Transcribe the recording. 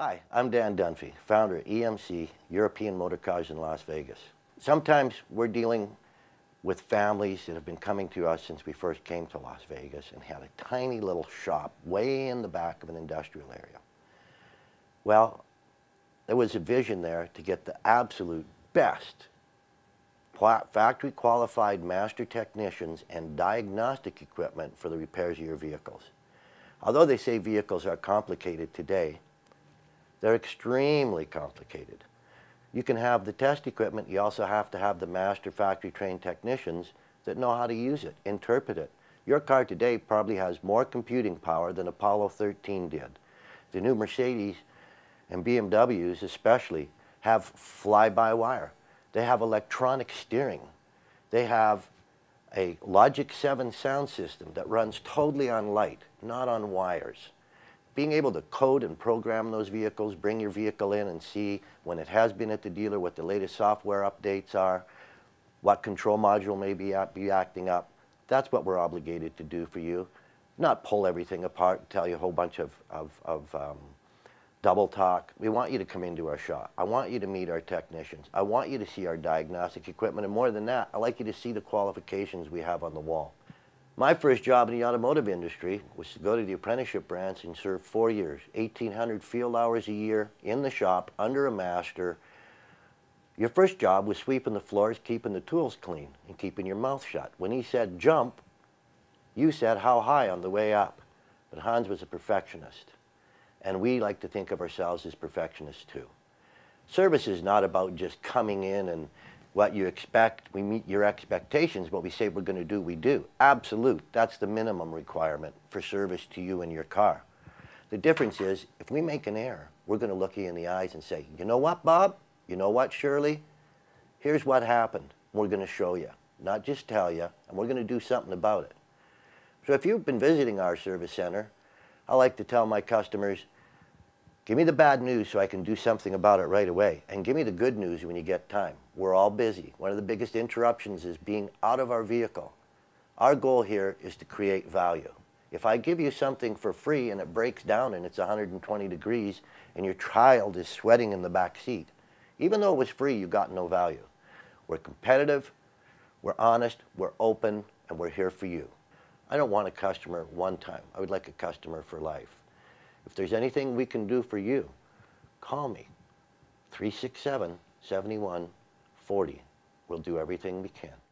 Hi, I'm Dan Dunphy, founder of EMC, European Motor Cars in Las Vegas. Sometimes we're dealing with families that have been coming to us since we first came to Las Vegas and had a tiny little shop way in the back of an industrial area. Well, there was a vision there to get the absolute best factory qualified master technicians and diagnostic equipment for the repairs of your vehicles. Although they say vehicles are complicated today, they're extremely complicated. You can have the test equipment, you also have to have the master factory trained technicians that know how to use it, interpret it. Your car today probably has more computing power than Apollo 13 did. The new Mercedes and BMWs especially have fly-by-wire. They have electronic steering. They have a Logic 7 sound system that runs totally on light, not on wires being able to code and program those vehicles, bring your vehicle in and see when it has been at the dealer, what the latest software updates are, what control module may be, be acting up. That's what we're obligated to do for you. Not pull everything apart and tell you a whole bunch of, of, of um, double talk. We want you to come into our shop. I want you to meet our technicians. I want you to see our diagnostic equipment. And more than that, I like you to see the qualifications we have on the wall. My first job in the automotive industry was to go to the apprenticeship branch and serve four years, 1,800 field hours a year in the shop under a master. Your first job was sweeping the floors, keeping the tools clean, and keeping your mouth shut. When he said jump, you said how high on the way up. But Hans was a perfectionist, and we like to think of ourselves as perfectionists too. Service is not about just coming in and what you expect, we meet your expectations, what we say we're going to do, we do. Absolute, that's the minimum requirement for service to you and your car. The difference is, if we make an error, we're going to look you in the eyes and say, you know what, Bob? You know what, Shirley? Here's what happened. We're going to show you, not just tell you, and we're going to do something about it. So if you've been visiting our service center, I like to tell my customers, Give me the bad news so I can do something about it right away. And give me the good news when you get time. We're all busy. One of the biggest interruptions is being out of our vehicle. Our goal here is to create value. If I give you something for free and it breaks down and it's 120 degrees and your child is sweating in the back seat, even though it was free, you got no value. We're competitive, we're honest, we're open, and we're here for you. I don't want a customer one time. I would like a customer for life. If there's anything we can do for you, call me 367 7140. We'll do everything we can.